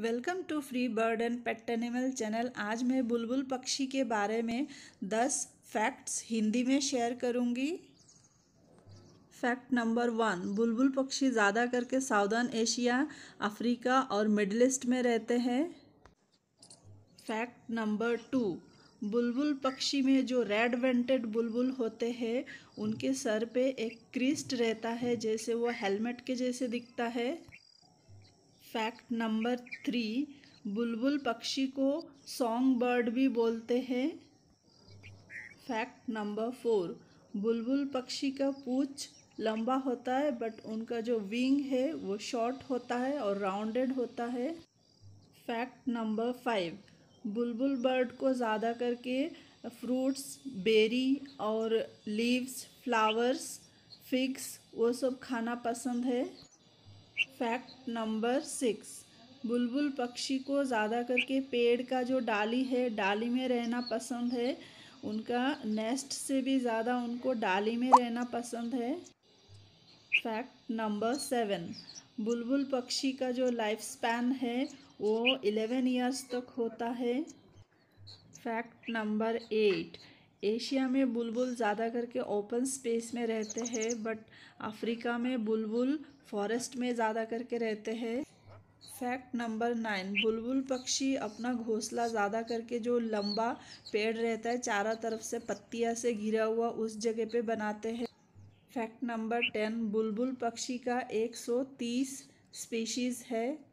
welcome to free bird and pet animal channel आज मैं बुलबुल पक्षी के बारे में 10 फैक्ट्स हिंदी में शेयर करूंगी फैक्ट नंबर वन बुलबुल पक्षी ज़्यादा करके साउदर्न एशिया अफ्रीका और मिडल ईस्ट में रहते हैं फैक्ट नंबर टू बुलबुल पक्षी में जो रेड वेंटेड बुलबुल होते हैं उनके सर पे एक क्रिस्ट रहता है जैसे वो हेलमेट के जैसे दिखता है फैक्ट नंबर थ्री बुलबुल पक्षी को सॉन्ग बर्ड भी बोलते हैं फैक्ट नंबर फोर बुलबुल पक्षी का पूछ लंबा होता है बट उनका जो विंग है वो शॉर्ट होता है और राउंडेड होता है फैक्ट नंबर फाइव बुलबुल बर्ड को ज़्यादा करके फ्रूट्स बेरी और लीव्स फ्लावर्स फिग्स वो सब खाना पसंद है फैक्ट नंबर सिक्स बुलबुल पक्षी को ज़्यादा करके पेड़ का जो डाली है डाली में रहना पसंद है उनका नेस्ट से भी ज़्यादा उनको डाली में रहना पसंद है फैक्ट नंबर सेवन बुलबुल पक्षी का जो लाइफ स्पैन है वो इलेवन ईयर्स तक होता है फैक्ट नंबर एट एशिया में बुलबुल ज़्यादा करके ओपन स्पेस में रहते हैं बट अफ्रीका में बुलबुल फॉरेस्ट में ज़्यादा करके रहते हैं फैक्ट नंबर नाइन बुलबुल पक्षी अपना घोंसला ज़्यादा करके जो लंबा पेड़ रहता है चारों तरफ से पत्तियाँ से घिरा हुआ उस जगह पे बनाते हैं फैक्ट नंबर टेन बुलबुल पक्षी का 130 स्पीशीज़ है